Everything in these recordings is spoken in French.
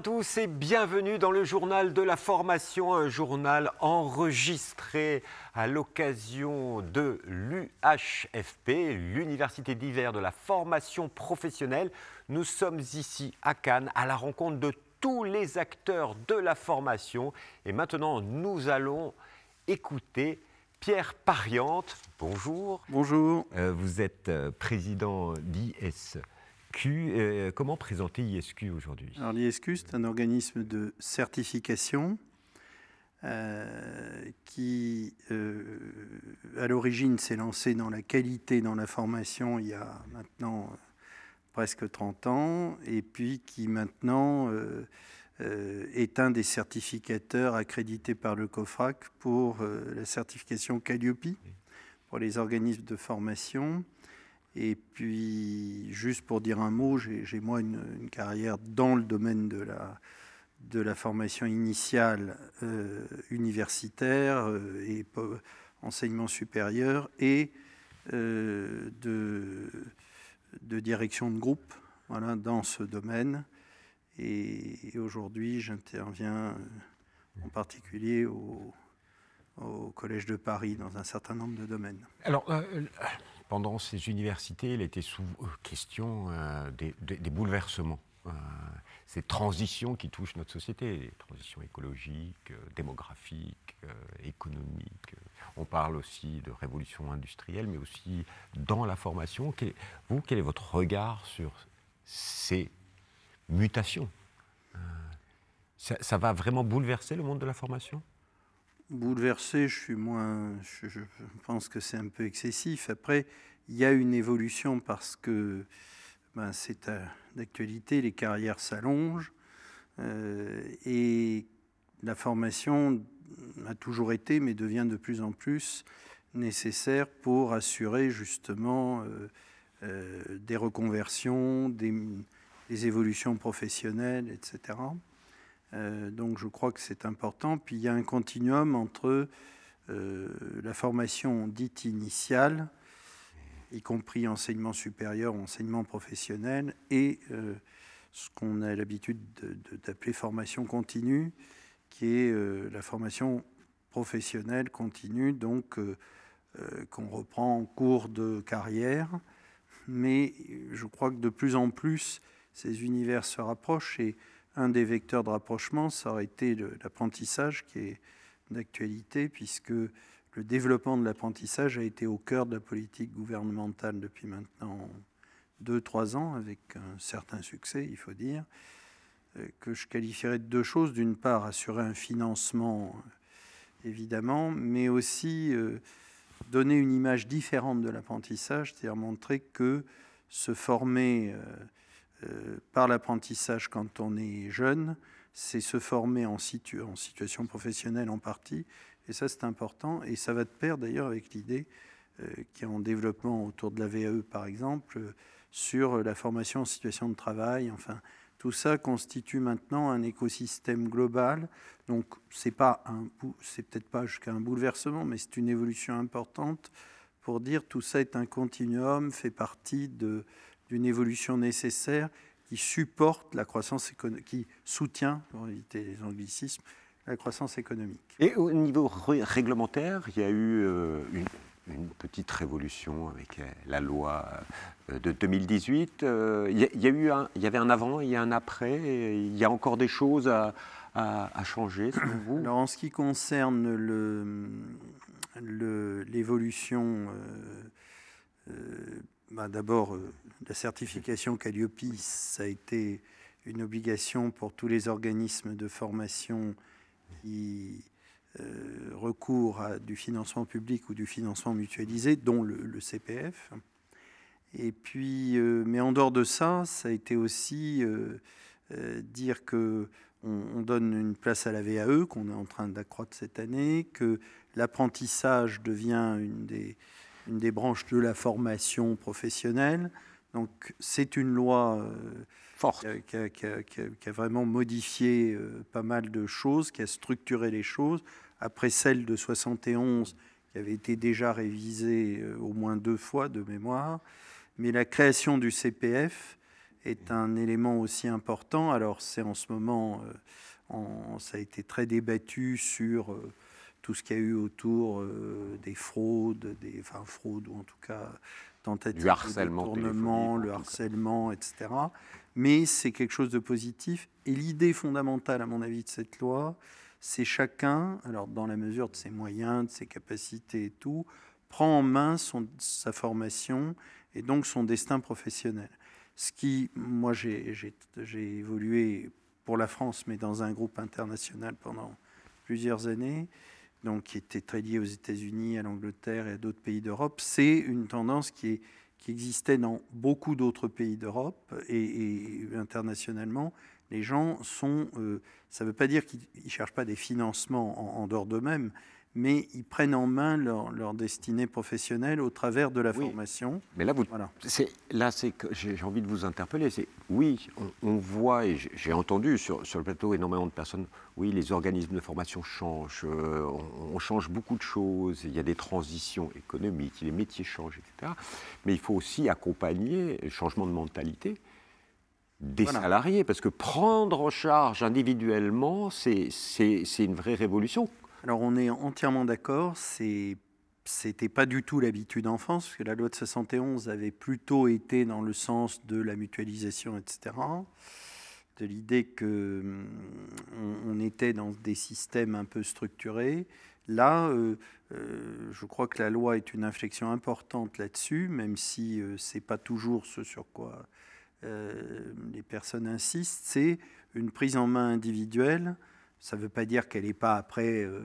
à tous et bienvenue dans le journal de la formation, un journal enregistré à l'occasion de l'UHFP, l'Université d'hiver de la formation professionnelle. Nous sommes ici à Cannes à la rencontre de tous les acteurs de la formation et maintenant nous allons écouter Pierre Pariante. Bonjour. Bonjour. Euh, vous êtes euh, président d'IS. E. Euh, comment présenter ISQ aujourd'hui Alors l'ISQ, c'est un organisme de certification euh, qui, euh, à l'origine, s'est lancé dans la qualité, dans la formation, il y a maintenant presque 30 ans, et puis qui maintenant est un des certificateurs accrédités par le COFRAC pour la certification Calliope, pour les organismes de formation. Et puis, juste pour dire un mot, j'ai moi une, carrière dans le domaine de la, de la formation initiale euh, universitaire euh, et enseignement supérieur et euh, de, de, direction de groupe voilà, dans ce domaine. Et, aujourd'hui, j'interviens en particulier au, au Collège de Paris dans un certain nombre de domaines. Alors, pendant ces universités, il était souvent euh, question euh, des, bouleversements, euh, ces transitions qui touchent notre société, les transitions écologiques, démographiques, économiques. On parle aussi de révolution industrielle, mais aussi dans la formation. vous, quel est votre regard sur ces mutations ça va vraiment bouleverser le monde de la formation Bouleversé, je suis moins. Je, pense que c'est un peu excessif. Après, il y a une évolution parce que ben, c'est d'actualité, les carrières s'allongent euh, et la formation a toujours été, mais devient de plus en plus nécessaire pour assurer justement euh, euh, des reconversions, des évolutions professionnelles, etc. Euh, donc je crois que c'est important. Puis il y a un continuum entre euh, la formation dite initiale, y compris enseignement supérieur, enseignement professionnel, et euh, ce qu'on a l'habitude d'appeler formation continue, qui est la formation professionnelle continue, donc qu'on reprend en cours de carrière. Mais je crois que de plus en plus, ces univers se rapprochent et un des vecteurs de rapprochement, ça aurait été l'apprentissage qui est d'actualité, puisque le développement de l'apprentissage a été au cœur de la politique gouvernementale depuis maintenant deux, trois ans, avec un certain succès, il faut dire, euh, que je qualifierais de deux choses. D'une part, assurer un financement, évidemment, mais aussi euh, donner une image différente de l'apprentissage, c'est-à-dire montrer que se former euh, par l'apprentissage quand on est jeune, c'est se former en, en, situation professionnelle en partie. Et ça, c'est important. Et ça va de pair d'ailleurs avec l'idée euh, qui est en développement autour de la VAE, par exemple, sur la formation en situation de travail. Enfin, tout ça constitue maintenant un écosystème global. Donc, c'est pas un, c'est peut-être pas jusqu'à un bouleversement, mais c'est une évolution importante pour dire tout ça est un continuum, fait partie de, d'une évolution nécessaire qui supporte la croissance économique, qui soutient, pour éviter les anglicismes, la croissance économique. Et au niveau réglementaire, il y a eu euh, une, petite révolution avec euh, la loi euh, de 2018. Il y, eu il y avait un avant, il y a un après. Il y a encore des choses à, changer, selon vous Alors, en ce qui concerne le, le, bah, d'abord, euh, la certification Calliope, ça a été une obligation pour tous les organismes de formation qui euh, recourent à du financement public ou du financement mutualisé, dont le, CPF. Et puis, euh, mais en dehors de ça, ça a été aussi euh, dire que on, donne une place à la VAE, qu'on est en train d'accroître cette année, que l'apprentissage devient une des une des branches de la formation professionnelle. Donc c'est une loi euh, forte euh, qui, a, vraiment modifié euh, pas mal de choses, qui a structuré les choses. Après celle de 71, qui avait été déjà révisée au moins deux fois de mémoire, mais la création du CPF est un élément aussi important. Alors c'est en ce moment, ça a été très débattu sur tout ce qu'il y a eu autour euh, des fraudes, des, enfin fraudes ou en tout cas tentatives de détournement, le harcèlement, etc. Mais c'est quelque chose de positif. Et l'idée fondamentale, à mon avis, de cette loi, c'est chacun, alors dans la mesure de ses moyens, de ses capacités et tout, prend en main son, sa formation et donc son destin professionnel. Ce qui, moi, j'ai évolué pour la France, mais dans un groupe international pendant plusieurs années donc qui était très lié aux États-Unis, à l'Angleterre et à d'autres pays d'Europe, c'est une tendance qui, existait dans beaucoup d'autres pays d'Europe et, internationalement. Les gens sont, euh, ça ne veut pas dire qu'ils ne cherchent pas des financements en dehors d'eux-mêmes, mais ils prennent en main leur, destinée professionnelle au travers de la oui. formation. Mais là, vous, là, c'est que j'ai envie de vous interpeller. C'est oui, on, voit et j'ai entendu sur, le plateau énormément de personnes. Oui, les organismes de formation changent, euh, on, change beaucoup de choses. Il y a des transitions économiques, les métiers changent, etc. Mais il faut aussi accompagner le changement de mentalité des salariés, parce que prendre en charge individuellement, c'est une vraie révolution. Alors on est entièrement d'accord, ce n'était pas du tout l'habitude en France, parce que la loi de 71 avait plutôt été dans le sens de la mutualisation, etc., de l'idée qu'on hum, on, était dans des systèmes un peu structurés. Là, euh, euh, je crois que la loi est une inflexion importante là-dessus, même si euh, ce n'est pas toujours ce sur quoi les personnes insistent. C'est une prise en main individuelle ça ne veut pas dire qu'elle n'est pas après euh,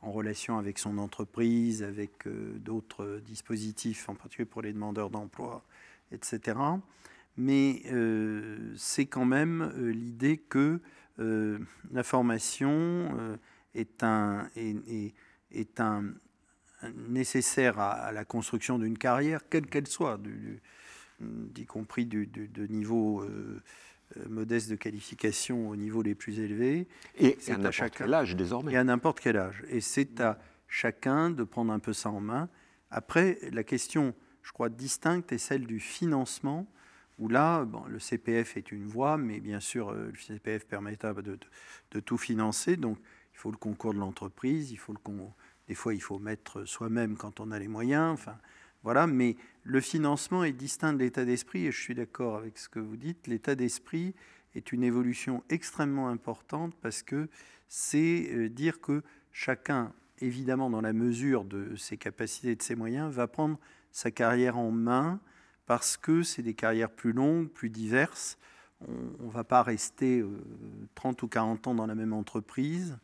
en relation avec son entreprise, avec euh, d'autres euh, dispositifs, en particulier pour les demandeurs d'emploi, etc. Mais c'est quand même l'idée que la formation est, un, nécessaire à, la construction d'une carrière, quelle qu'elle soit, y compris de niveau euh, modeste de qualification au niveau les plus élevés. Et, à n'importe quel âge désormais. Et à n'importe quel âge. Et c'est à chacun de prendre un peu ça en main. Après, la question, je crois, distincte est celle du financement, où là, le CPF est une voie, mais bien sûr, euh, le CPF permet de, tout financer. Donc, il faut le concours de l'entreprise, il faut le des fois, il faut mettre soi-même quand on a les moyens. Enfin, voilà, mais le financement est distinct de l'état d'esprit, et je suis d'accord avec ce que vous dites. L'état d'esprit est une évolution extrêmement importante parce que c'est euh, dire que chacun, évidemment dans la mesure de ses capacités et de ses moyens, va prendre sa carrière en main parce que c'est des carrières plus longues, plus diverses. On ne va pas rester 30 euh, ou 40 ans dans la même entreprise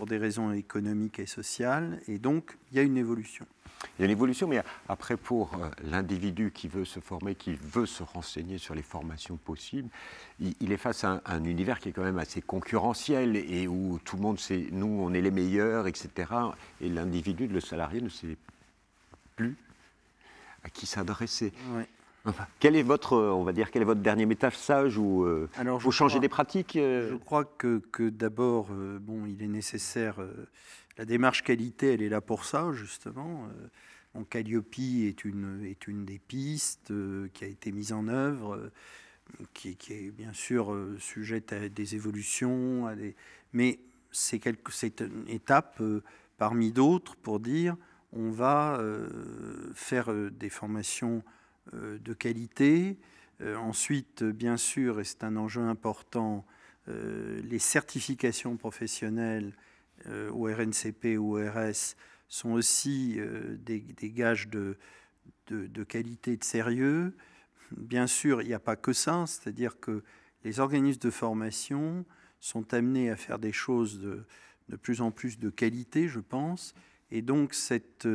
pour des raisons économiques et sociales. Et donc, il y a une évolution. Il y a une évolution, mais après, pour euh, l'individu qui veut se former, qui veut se renseigner sur les formations possibles, il, est face à un, univers qui est quand même assez concurrentiel et où tout le monde sait, nous, on est les meilleurs, etc. Et l'individu, le salarié, ne sait plus à qui s'adresser. Ouais. Quel est votre, on va dire, quel est votre dernier sage ou vous euh, changez des pratiques euh Je crois que, d'abord, euh, bon, il est nécessaire. la démarche qualité, elle est là pour ça justement. mon Calliope est une est une des pistes qui a été mise en œuvre, qui, est bien sûr sujette à des évolutions, mais c'est c'est une étape parmi d'autres pour dire on va faire des formations euh, de qualité. Euh, ensuite, bien sûr, et c'est un enjeu important, euh, les certifications professionnelles au RNCP ou au RS sont aussi des, gages de, de, qualité, de sérieux. Bien sûr, il n'y a pas que ça, c'est-à-dire que les organismes de formation sont amenés à faire des choses de, de plus en plus de qualité, je pense, et donc cette,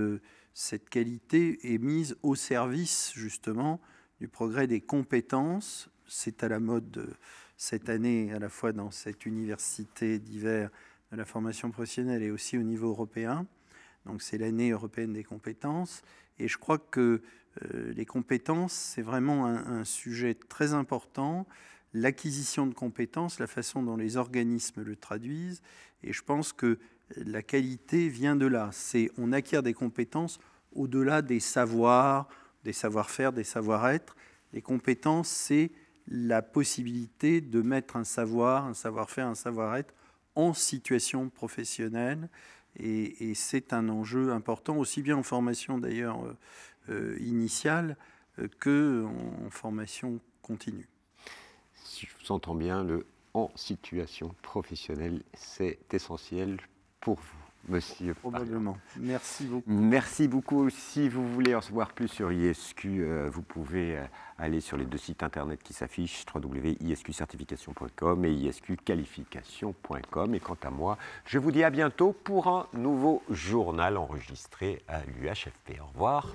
cette qualité est mise au service justement du progrès des compétences. C'est à la mode euh, cette année, à la fois dans cette université d'hiver de la formation professionnelle et aussi au niveau européen. Donc c'est l'année européenne des compétences. Et je crois que euh, les compétences, c'est vraiment un, sujet très important. L'acquisition de compétences, la façon dont les organismes le traduisent. Et je pense que la qualité vient de là. C'est on acquiert des compétences au-delà des savoirs, des savoir-faire, des savoir-être. Les compétences, c'est la possibilité de mettre un savoir, un savoir-faire, un savoir-être en situation professionnelle. Et, c'est un enjeu important, aussi bien en formation d'ailleurs euh, euh, initiale euh, que en, formation continue. Si je vous entends bien, le en situation professionnelle, c'est essentiel vous, monsieur. Probablement. Merci beaucoup. Merci beaucoup. Si vous voulez en savoir plus sur ISQ, euh, vous pouvez euh, aller sur les deux sites internet qui s'affichent, www.isqcertification.com et isqqualification.com. Et quant à moi, je vous dis à bientôt pour un nouveau journal enregistré à l'UHFP. Au revoir.